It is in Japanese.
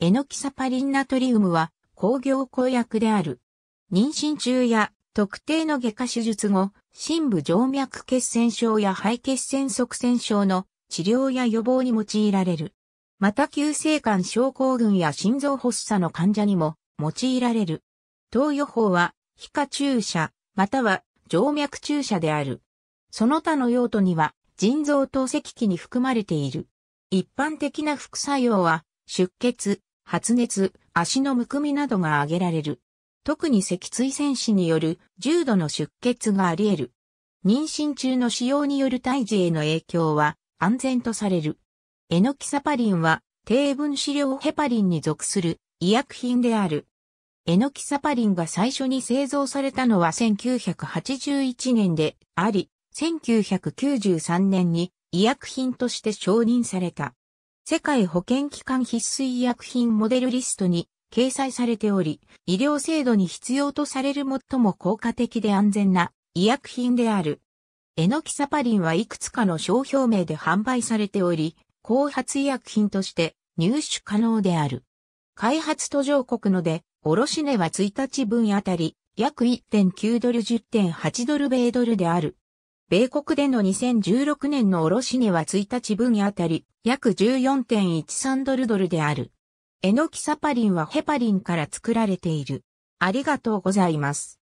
エノキサパリンナトリウムは工業公薬である。妊娠中や特定の外科手術後、深部静脈血栓症や肺血栓塞栓症の治療や予防に用いられる。また急性肝症候群や心臓発作の患者にも用いられる。投与法は、皮下注射、または静脈注射である。その他の用途には、腎臓透析器に含まれている。一般的な副作用は、出血、発熱、足のむくみなどが挙げられる。特に脊椎戦士による重度の出血があり得る。妊娠中の使用による胎児への影響は安全とされる。エノキサパリンは低分子量ヘパリンに属する医薬品である。エノキサパリンが最初に製造されたのは1981年であり、1993年に医薬品として承認された。世界保健機関必須医薬品モデルリストに掲載されており、医療制度に必要とされる最も効果的で安全な医薬品である。エノキサパリンはいくつかの商標名で販売されており、後発医薬品として入手可能である。開発途上国ので、卸値は1日分あたり約1.9ドル10.8ドル米ドルである。米国での2016年の卸値は1日分あたり約14.13ドルドルである。エノキサパリンはヘパリンから作られている。ありがとうございます。